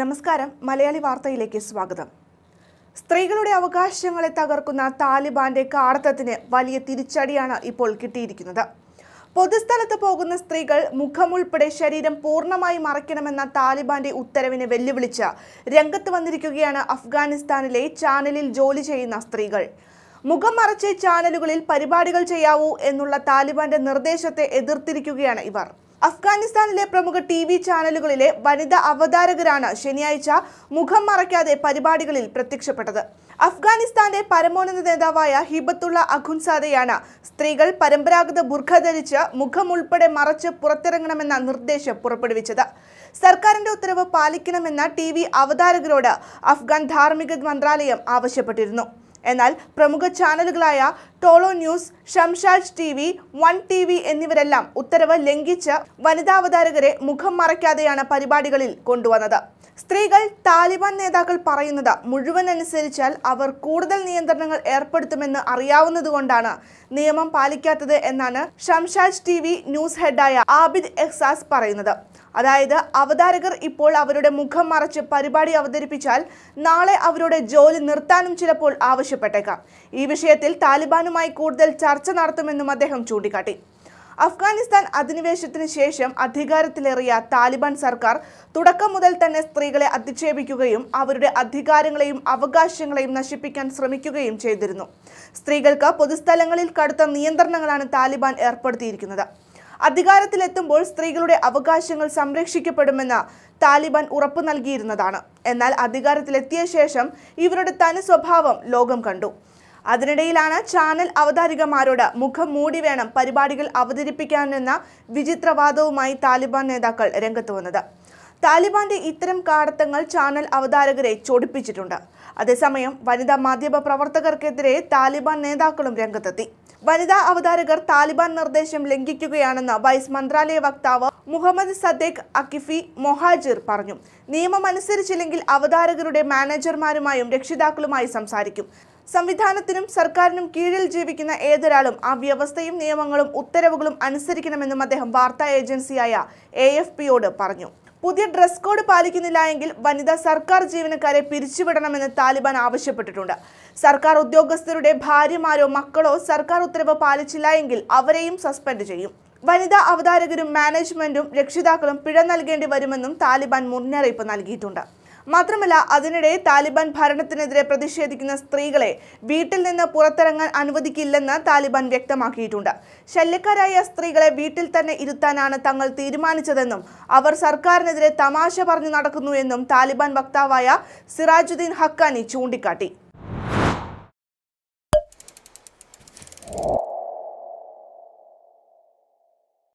നമസ്കാരം മലയാളി വാർത്തയിലേക്ക് സ്വാഗതം സ്ത്രീകളുടെ അവകാശങ്ങളെ തകർക്കുന്ന താലിബാന്റെ കാർത്തത്തിന് വലിയ തിരിച്ചടിയാണ് ഇപ്പോൾ കിട്ടിയിരിക്കുന്നത് പൊതുസ്ഥലത്ത് പോകുന്ന സ്ത്രീകൾ മുഖമുൾപ്പെടെ ശരീരം പൂർണ്ണമായി മറയ്ക്കണമെന്ന താലിബാന്റെ ഉത്തരവിനെ വെല്ലുവിളിച്ച് രംഗത്ത് വന്നിരിക്കുകയാണ് അഫ്ഗാനിസ്ഥാനിലെ ചാനലിൽ ജോലി ചെയ്യുന്ന സ്ത്രീകൾ മുഖം മറച്ച് ചാനലുകളിൽ പരിപാടികൾ ചെയ്യാവൂ എന്നുള്ള താലിബാന്റെ നിർദ്ദേശത്തെ എതിർത്തിരിക്കുകയാണ് ഇവർ അഫ്ഗാനിസ്ഥാനിലെ പ്രമുഖ ടി വി ചാനലുകളിലെ വനിതാ അവതാരകരാണ് ശനിയാഴ്ച മുഖം മറയ്ക്കാതെ പരിപാടികളിൽ പ്രത്യക്ഷപ്പെട്ടത് അഫ്ഗാനിസ്ഥാന്റെ പരമോന്നത നേതാവായ ഹിബത്തുള്ള അഖുൻസാദയാണ് സ്ത്രീകൾ പരമ്പരാഗത ബുർഖ ധരിച്ച് മുഖം ഉൾപ്പെടെ മറച്ച് പുറത്തിറങ്ങണമെന്ന നിർദ്ദേശം പുറപ്പെടുവിച്ചത് സർക്കാരിന്റെ ഉത്തരവ് പാലിക്കണമെന്ന ടി അവതാരകരോട് അഫ്ഗാൻ ധാർമ്മിക മന്ത്രാലയം ആവശ്യപ്പെട്ടിരുന്നു എന്നാൽ പ്രമുഖ ചാനലുകളായ Tolo news Shamshad T V one T V എന്നിവരെല്ലാം ഉത്തരവ് ലംഘിച്ച് വനിതാവതാരകരെ മുഖം മറയ്ക്കാതെയാണ് പരിപാടികളിൽ കൊണ്ടുവന്നത് സ്ത്രീകൾ താലിബാൻ നേതാക്കൾ പറയുന്നത് മുഴുവൻ അനുസരിച്ചാൽ അവർ കൂടുതൽ നിയന്ത്രണങ്ങൾ ഏർപ്പെടുത്തുമെന്ന് അറിയാവുന്നതുകൊണ്ടാണ് നിയമം പാലിക്കാത്തത് എന്നാണ് ഷംഷാജ് ടി വി ന്യൂസ് ഹെഡായ ആബിദ് എഹ്സാസ് പറയുന്നത് അതായത് അവതാരകർ ഇപ്പോൾ അവരുടെ മുഖം മറച്ച് പരിപാടി അവതരിപ്പിച്ചാൽ നാളെ അവരുടെ ജോലി നിർത്താനും ചിലപ്പോൾ ആവശ്യം ആവശ്യപ്പെട്ടേക്കാം ഈ വിഷയത്തിൽ താലിബാനുമായി കൂടുതൽ ചർച്ച നടത്തുമെന്നും അദ്ദേഹം ചൂണ്ടിക്കാട്ടി അഫ്ഗാനിസ്ഥാൻ അധിനിവേശത്തിന് ശേഷം അധികാരത്തിലേറിയ താലിബാൻ സർക്കാർ തുടക്കം മുതൽ തന്നെ സ്ത്രീകളെ അധിക്ഷേപിക്കുകയും അവരുടെ അധികാരങ്ങളെയും അവകാശങ്ങളെയും നശിപ്പിക്കാൻ ശ്രമിക്കുകയും ചെയ്തിരുന്നു സ്ത്രീകൾക്ക് പൊതുസ്ഥലങ്ങളിൽ കടുത്ത നിയന്ത്രണങ്ങളാണ് താലിബാൻ ഏർപ്പെടുത്തിയിരിക്കുന്നത് അധികാരത്തിലെത്തുമ്പോൾ സ്ത്രീകളുടെ അവകാശങ്ങൾ സംരക്ഷിക്കപ്പെടുമെന്ന് താലിബാൻ ഉറപ്പു നൽകിയിരുന്നതാണ് എന്നാൽ അധികാരത്തിലെത്തിയ ശേഷം ഇവരുടെ തനി സ്വഭാവം ലോകം കണ്ടു അതിനിടയിലാണ് ചാനൽ അവതാരികമാരോട് മുഖം മൂടി വേണം പരിപാടികൾ അവതരിപ്പിക്കാനെന്ന വിചിത്രവാദവുമായി താലിബാൻ നേതാക്കൾ രംഗത്ത് വന്നത് താലിബാന്റെ ഇത്തരം കാടത്തങ്ങൾ ചാനൽ അവതാരകരെ ചൊടിപ്പിച്ചിട്ടുണ്ട് അതേസമയം വനിതാ മാധ്യമ പ്രവർത്തകർക്കെതിരെ താലിബാൻ നേതാക്കളും രംഗത്തെത്തി വനിതാ അവതാരകർ താലിബാൻ നിർദ്ദേശം ലംഘിക്കുകയാണെന്ന് വൈസ് മന്ത്രാലയ വക്താവ് മുഹമ്മദ് സദ്ദേഖ് അക്കിഫി മൊഹാജിർ പറഞ്ഞു നിയമം അനുസരിച്ചില്ലെങ്കിൽ അവതാരകരുടെ മാനേജർമാരുമായും രക്ഷിതാക്കളുമായി സംസാരിക്കും സംവിധാനത്തിനും സർക്കാരിനും കീഴിൽ ജീവിക്കുന്ന ഏതൊരാളും ആ വ്യവസ്ഥയും നിയമങ്ങളും ഉത്തരവുകളും അനുസരിക്കണമെന്നും അദ്ദേഹം വാർത്താ ഏജൻസിയായ എ പറഞ്ഞു പുതിയ ഡ്രസ് കോഡ് പാലിക്കുന്നില്ല എങ്കിൽ വനിതാ സർക്കാർ ജീവനക്കാരെ പിരിച്ചുവിടണമെന്ന് താലിബാൻ ആവശ്യപ്പെട്ടിട്ടുണ്ട് സർക്കാർ ഉദ്യോഗസ്ഥരുടെ ഭാര്യമാരോ മക്കളോ സർക്കാർ ഉത്തരവ് പാലിച്ചില്ല എങ്കിൽ അവരെയും സസ്പെൻഡ് ചെയ്യും വനിതാ അവതാരകരും മാനേജ്മെന്റും രക്ഷിതാക്കളും പിഴ നൽകേണ്ടി വരുമെന്നും താലിബാൻ മുന്നറിയിപ്പ് നൽകിയിട്ടുണ്ട് മാത്രമല്ല അതിനിടെ താലിബാൻ ഭരണത്തിനെതിരെ പ്രതിഷേധിക്കുന്ന സ്ത്രീകളെ വീട്ടിൽ നിന്ന് പുറത്തിറങ്ങാൻ അനുവദിക്കില്ലെന്ന് താലിബാൻ വ്യക്തമാക്കിയിട്ടുണ്ട് ശല്യക്കാരായ സ്ത്രീകളെ വീട്ടിൽ തന്നെ ഇരുത്താനാണ് തങ്ങൾ തീരുമാനിച്ചതെന്നും അവർ സർക്കാരിനെതിരെ തമാശ പറഞ്ഞു നടക്കുന്നുവെന്നും താലിബാൻ വക്താവായ സിറാജുദ്ദീൻ ഹക്കാനി ചൂണ്ടിക്കാട്ടി